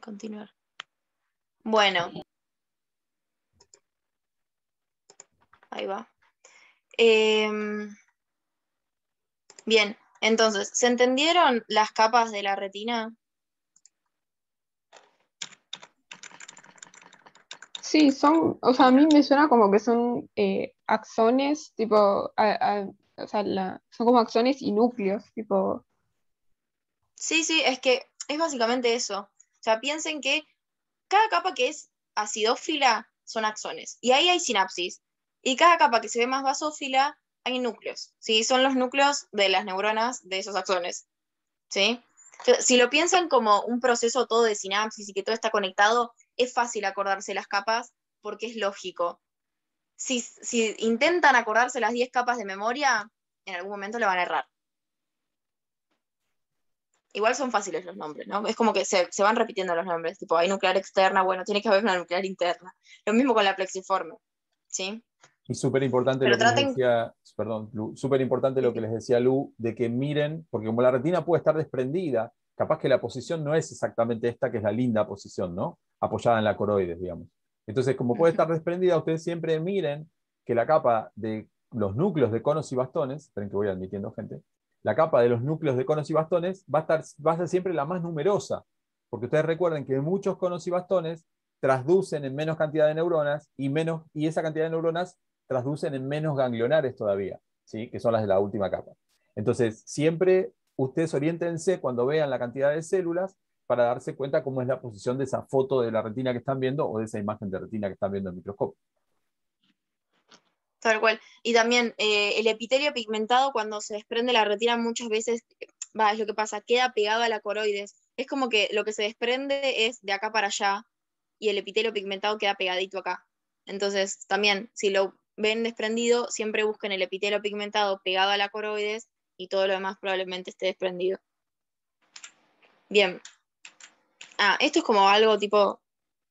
continuar. Bueno. Ahí va. Em, bien, entonces, ¿se entendieron las capas de la retina? Sí, son, o sea, a mí me suena como que son eh, axones, tipo, o sea, son como axones y núcleos, tipo. Sí, sí, es que es básicamente eso. O sea, piensen que cada capa que es acidófila son axones, y ahí hay sinapsis, y cada capa que se ve más basófila hay núcleos, ¿sí? Son los núcleos de las neuronas de esos axones, ¿sí? si lo piensan como un proceso todo de sinapsis y que todo está conectado, es fácil acordarse las capas porque es lógico. Si, si intentan acordarse las 10 capas de memoria, en algún momento le van a errar. Igual son fáciles los nombres, ¿no? Es como que se, van repitiendo los nombres, tipo, hay nuclear externa, bueno, tiene que haber una nuclear interna. Lo mismo con la plexiforme, ¿sí? Y súper importante lo, importante lo que les decía Lu, de que miren, porque como la retina puede estar desprendida, capaz que la posición no es exactamente esta, que es la linda posición, ¿no? Apoyada en la coroides, digamos. Entonces, como puede estar desprendida, ustedes siempre miren que la capa de los núcleos de conos y bastones, esperen que voy admitiendo gente, la capa de los núcleos de conos y bastones va a, estar, va a ser siempre la más numerosa, porque ustedes recuerden que muchos conos y bastones traducen en menos cantidad de neuronas y, menos, y esa cantidad de neuronas traducen en menos ganglionares todavía, ¿sí? que son las de la última capa. Entonces, siempre ustedes oriéntense cuando vean la cantidad de células para darse cuenta cómo es la posición de esa foto de la retina que están viendo o de esa imagen de retina que están viendo en el microscopio. Tal cual. Y también eh, el epitelio pigmentado cuando se desprende la retina muchas veces, va, es lo que pasa, queda pegado a la coroides. Es como que lo que se desprende es de acá para allá y el epitelio pigmentado queda pegadito acá. Entonces, también, si lo ven desprendido, siempre busquen el epitelio pigmentado pegado a la coroides y todo lo demás probablemente esté desprendido. Bien. Ah, esto es como algo tipo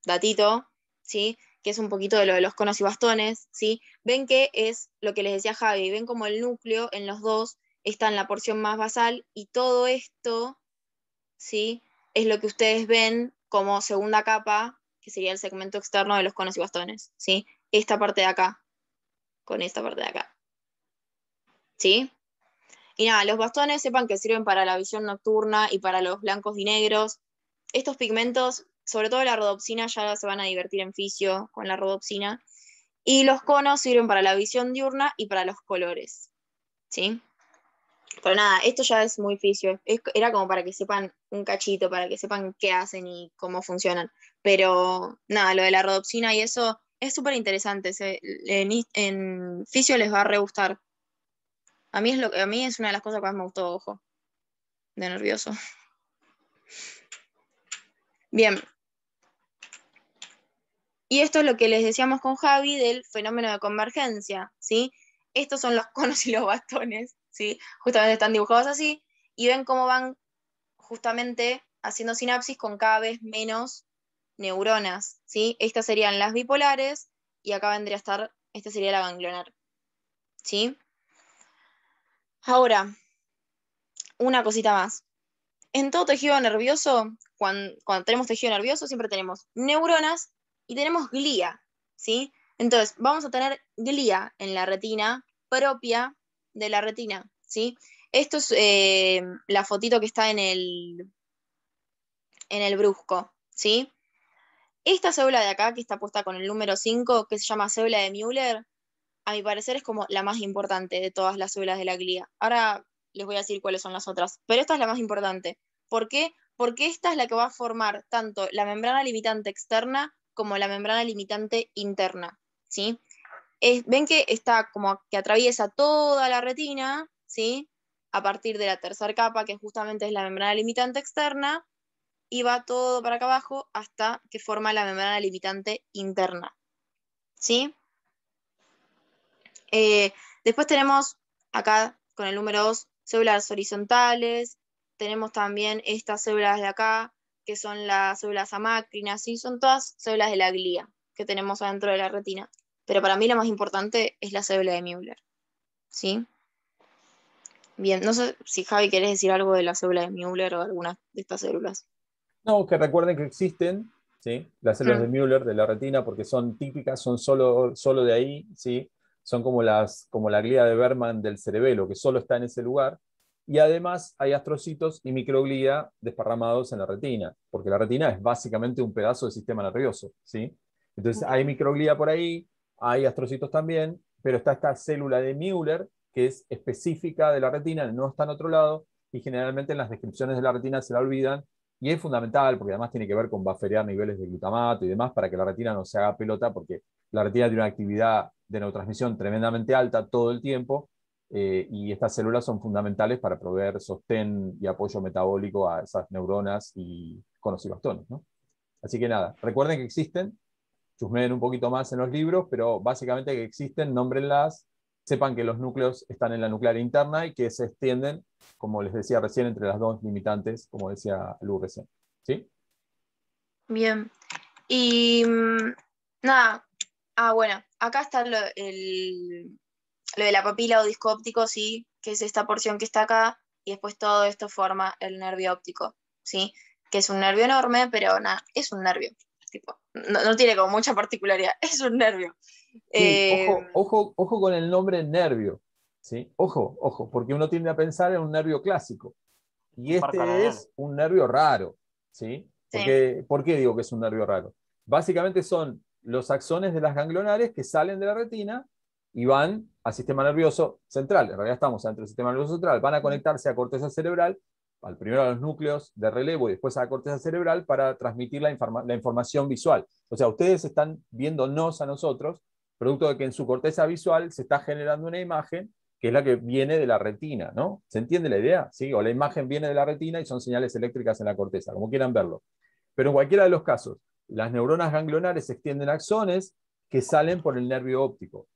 datito, ¿sí? que es un poquito de lo de los conos y bastones, ¿sí? Ven que es lo que les decía Javi, ven como el núcleo en los dos está en la porción más basal y todo esto, ¿sí? Es lo que ustedes ven como segunda capa, que sería el segmento externo de los conos y bastones, ¿sí? Esta parte de acá, con esta parte de acá, ¿sí? Y nada, los bastones sepan que sirven para la visión nocturna y para los blancos y negros. Estos pigmentos sobre todo la rodopsina, ya se van a divertir en fisio con la rodopsina. Y los conos sirven para la visión diurna y para los colores. ¿Sí? Pero nada, esto ya es muy fisio. era como para que sepan un cachito, para que sepan qué hacen y cómo funcionan. Pero nada, lo de la rodopsina y eso es súper interesante. En, en, fisio les va a re gustar. A mí, es lo, a mí es una de las cosas que más me gustó, ojo. De nervioso. Bien, y esto es lo que les decíamos con Javi del fenómeno de convergencia, ¿sí? Estos son los conos y los bastones, ¿sí? Justamente están dibujados así y ven cómo van justamente haciendo sinapsis con cada vez menos neuronas, ¿sí? Estas serían las bipolares y acá vendría a estar, esta sería la ganglionar, ¿sí? Ahora, una cosita más. En todo tejido nervioso, cuando, cuando tenemos tejido nervioso, siempre tenemos neuronas y tenemos glía, ¿sí? Entonces, vamos a tener glía en la retina propia de la retina, ¿sí? Esto es eh, la fotito que está en el, en el brusco, ¿sí? Esta célula de acá, que está puesta con el número 5, que se llama célula de Müller, a mi parecer es como la más importante de todas las células de la glía. Ahora les voy a decir cuáles son las otras, pero esta es la más importante. ¿Por qué? Porque esta es la que va a formar tanto la membrana limitante externa como la membrana limitante interna, ¿sí? ven que está como que atraviesa toda la retina, ¿sí? A partir de la tercera capa, que justamente es la membrana limitante externa, y va todo para acá abajo hasta que forma la membrana limitante interna, ¿sí? Eh, después tenemos acá con el número 2 células horizontales, tenemos también estas células de acá, que son las células amacrinas, y son todas células de la glía que tenemos adentro de la retina. Pero para mí la más importante es la célula de Müller. ¿Sí? Bien, no sé si Javi querés decir algo de la célula de Müller o alguna de estas células. No, que recuerden que existen ¿sí? las células mm. de Müller de la retina porque son típicas, son solo, solo de ahí, ¿sí? son como, las, como la glía de Berman del cerebelo, que solo está en ese lugar y además hay astrocitos y microglía desparramados en la retina, porque la retina es básicamente un pedazo del sistema nervioso, ¿sí? Entonces hay microglía por ahí, hay astrocitos también, pero está esta célula de Müller, que es específica de la retina, no está en otro lado, y generalmente en las descripciones de la retina se la olvidan, y es fundamental, porque además tiene que ver con baferear niveles de glutamato y demás, para que la retina no se haga pelota, porque la retina tiene una actividad de neurotransmisión tremendamente alta todo el tiempo, eh, y estas células son fundamentales para proveer sostén y apoyo metabólico a esas neuronas y conos bastones. Así que nada, recuerden que existen, chusmeen un poquito más en los libros, pero básicamente que existen, nómbrenlas, sepan que los núcleos están en la nuclear interna y que se extienden, como les decía recién, entre las dos limitantes, como decía Lu recién. ¿Sí? Bien. Y mm, nada, ah, bueno, acá está el, lo de la papila o disco óptico, sí, que es esta porción que está acá, y después todo esto forma el nervio óptico, ¿sí? Que es un nervio enorme, pero nada, es un nervio. Tipo, no, tiene como mucha particularidad, es un nervio. ojo, eh, ojo, ojo con el nombre nervio, ¿sí? Ojo, ojo, porque uno tiende a pensar en un nervio clásico. Y este es un nervio raro, ¿sí? Porque, ¿Por qué digo que es un nervio raro? Básicamente son los axones de las ganglionares que salen de la retina y van al sistema nervioso central. En realidad estamos dentro del sistema nervioso central. Van a conectarse a corteza cerebral, al primero a los núcleos de relevo y después a la corteza cerebral para transmitir la, información visual. O sea, ustedes están viéndonos a nosotros, producto de que en su corteza visual se está generando una imagen que es la que viene de la retina, ¿no? ¿Se entiende la idea? ¿Sí? O la imagen viene de la retina y son señales eléctricas en la corteza, como quieran verlo. Pero en cualquiera de los casos, las neuronas ganglionares extienden axones que salen por el nervio óptico.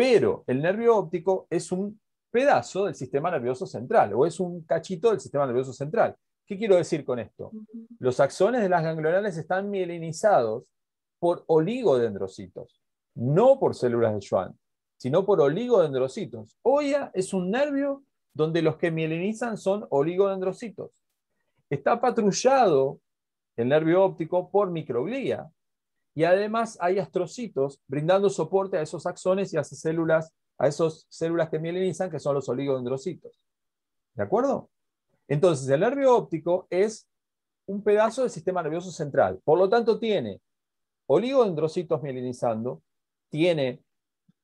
Pero el nervio óptico es un pedazo del sistema nervioso central o es un cachito del sistema nervioso central. ¿Qué quiero decir con esto? Los axones de las ganglionales están mielinizados por oligodendrocitos, no por células de Schwann, sino por oligodendrocitos. Oya, es un nervio donde los que mielinizan son oligodendrocitos. Está patrullado el nervio óptico por microglía, y además hay astrocitos brindando soporte a esos axones y a esas células, a esos células que mielinizan, que son los oligodendrocitos. ¿De acuerdo? Entonces, el nervio óptico es un pedazo del sistema nervioso central. Por lo tanto, tiene oligodendrocitos mielinizando, tiene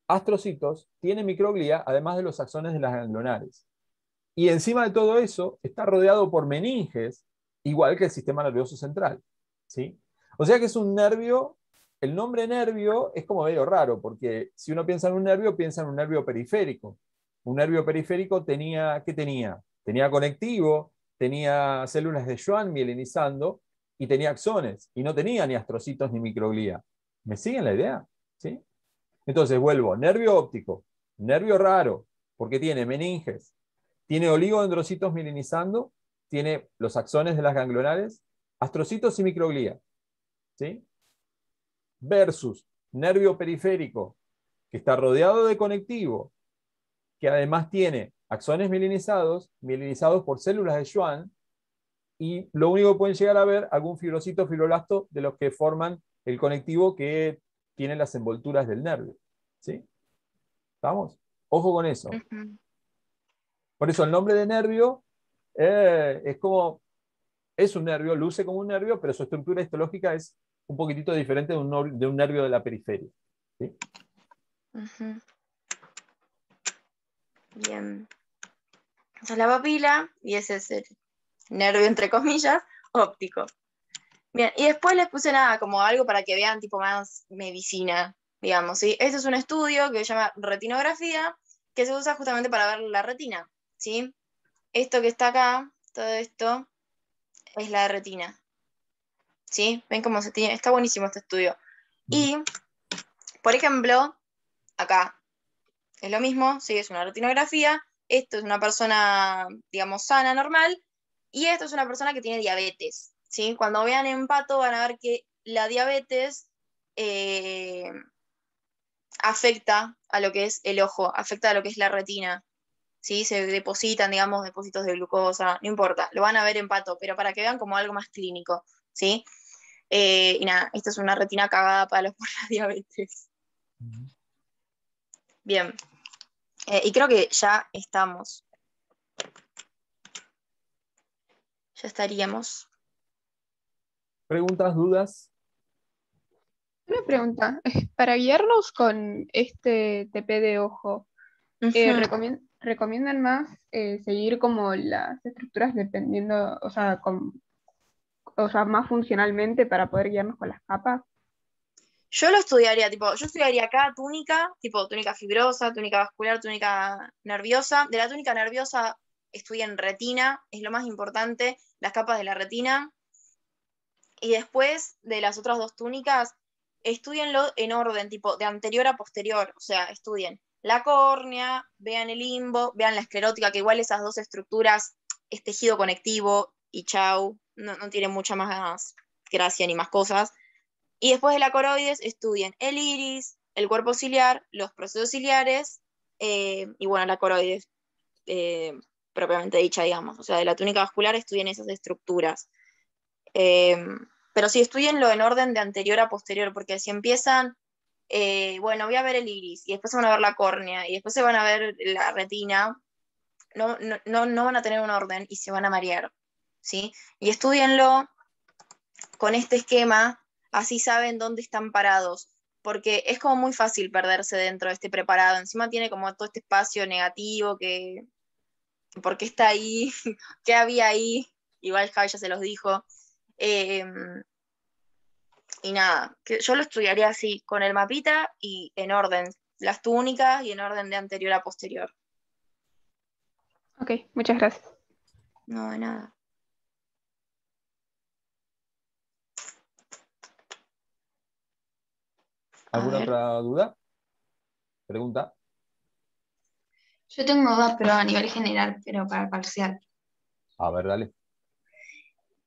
astrocitos, tiene microglía, además de los axones de las ganglionares. Y encima de todo eso, está rodeado por meninges, igual que el sistema nervioso central. ¿sí? O sea que es un nervio, el nombre nervio es como medio raro, porque si uno piensa en un nervio, piensa en un nervio periférico. Un nervio periférico tenía, ¿qué tenía? Tenía conectivo, tenía células de Schwann mielinizando y tenía axones, y no tenía ni astrocitos ni microglía. ¿Me siguen la idea? ¿Sí? Entonces vuelvo, nervio óptico, nervio raro, porque tiene meninges, tiene oligodendrocitos mielinizando, tiene los axones de las ganglionares, astrocitos y microglía. ¿sí? Versus nervio periférico, que está rodeado de conectivo, que además tiene axones mielinizados, mielinizados por células de Schwann, y lo único que pueden llegar a ver, algún fibrocito, fibroblasto, de los que forman el conectivo que tiene las envolturas del nervio. ¿Sí? ¿Estamos? Ojo con eso. Por eso el nombre de nervio eh, es como, es un nervio, luce como un nervio, pero su estructura histológica es un poquitito diferente de un, nervio de la periferia. Bien. Esa es la papila y ese es el nervio, entre comillas, óptico. Bien, y después les puse nada, como algo para que vean tipo más medicina, digamos. ¿sí? Este es un estudio que se llama retinografía, que se usa justamente para ver la retina. ¿sí? Esto que está acá, todo esto, es la retina. ¿sí? Ven cómo se tiene, está buenísimo este estudio. Mm. Y, por ejemplo, acá es lo mismo, sí, es una retinografía, esto es una persona, digamos, sana, normal, y esto es una persona que tiene diabetes, ¿sí? Cuando vean empato van a ver que la diabetes eh, afecta a lo que es el ojo, afecta a lo que es la retina, ¿sí? se depositan, digamos, depósitos de glucosa, no importa, lo van a ver en pero para que vean como algo más clínico. ¿sí? Eh, y nada, esta es una retina cagada para los por la diabetes. Bien. Eh, y creo que ya estamos. Ya estaríamos. ¿Preguntas, dudas? Una pregunta. Para guiarnos con este TP de ojo, eh, ¿recomiendan más seguir como las estructuras dependiendo, o sea, con o sea, más funcionalmente para poder guiarnos con las capas? Yo lo estudiaría, tipo, yo estudiaría cada túnica, tipo túnica fibrosa, túnica vascular, túnica nerviosa. De la túnica nerviosa estudien retina, es lo más importante, las capas de la retina. Y después de las otras dos túnicas, estudienlo en orden, tipo de anterior a posterior, o sea, estudien la córnea, vean el limbo, vean la esclerótica, que igual esas dos estructuras es tejido conectivo y chau no, no tiene mucha más gracia ni más cosas. Y después de la coroides estudian el iris, el cuerpo ciliar, los procesos ciliares eh, y bueno, la coroides eh, propiamente dicha, digamos. O sea, de la túnica vascular estudian esas estructuras. Eh, pero estudian estudienlo en orden de anterior a posterior, porque si empiezan, eh, bueno, voy a ver el iris y después van a ver la córnea y después se van a ver la retina, no, no, no van a tener un orden y se van a marear. ¿sí? Y estudienlo con este esquema, así saben dónde están parados, porque es como muy fácil perderse dentro de este preparado, encima tiene como todo este espacio negativo que, ¿por qué está ahí? ¿Qué había ahí? Igual Javi ya se los dijo. Em, y nada, que yo lo estudiaría así, con el mapita y en orden, las túnicas y en orden de anterior a posterior. Ok, muchas gracias. No, de nada. ¿Alguna otra duda? ¿Pregunta? Yo tengo dos, pero a nivel general, pero para parcial. A ver, dale.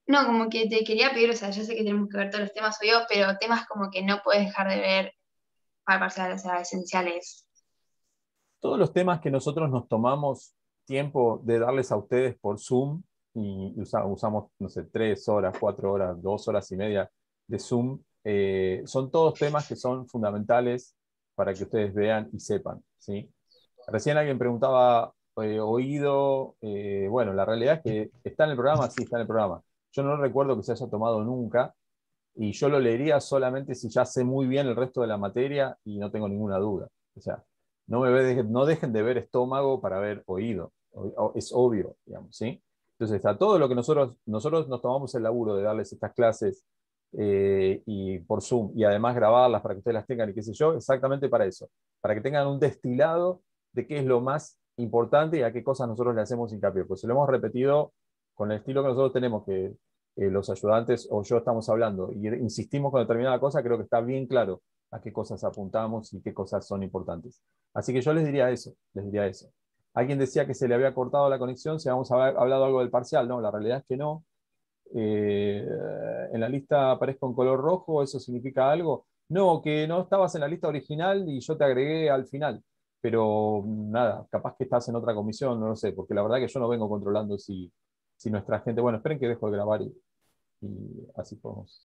No, como que te quería pedir, o sea, yo sé que tenemos que ver todos los temas hoy, pero temas como que no puedes dejar de ver para parcial, o sea, esenciales. Todos los temas que nosotros nos tomamos tiempo de darles a ustedes por Zoom y usamos, no sé, tres horas, cuatro horas, dos horas y media de Zoom eh, son todos temas que son fundamentales para que ustedes vean y sepan. ¿sí? Recién alguien preguntaba, eh, oído, eh, bueno, la realidad es que está en el programa, sí, está en el programa. Yo no recuerdo que se haya tomado nunca y yo lo leería solamente si ya sé muy bien el resto de la materia y no tengo ninguna duda. O sea, no, me no dejen de ver estómago para ver oído. es obvio, digamos, ¿sí? Entonces, a todo lo que nosotros, nosotros nos tomamos el laburo de darles estas clases eh, y por Zoom, y además grabarlas para que ustedes las tengan y qué sé yo, exactamente para eso, para que tengan un destilado de qué es lo más importante y a qué cosas nosotros le hacemos hincapié. Pues lo hemos repetido con el estilo que nosotros tenemos, que eh, los ayudantes o yo estamos hablando, y insistimos con determinada cosa, creo que está bien claro a qué cosas apuntamos y qué cosas son importantes. Así que yo les diría eso, les diría eso. Alguien decía que se le había cortado la conexión, si haber hablado algo del parcial, no, la realidad es que no, eh, en la lista aparezco en color rojo, ¿eso significa algo? No, que no estabas en la lista original y yo te agregué al final. Pero nada, capaz que estás en otra comisión, no lo sé, porque la verdad que yo no vengo controlando si, nuestra gente. Bueno, esperen que dejo de grabar y así podemos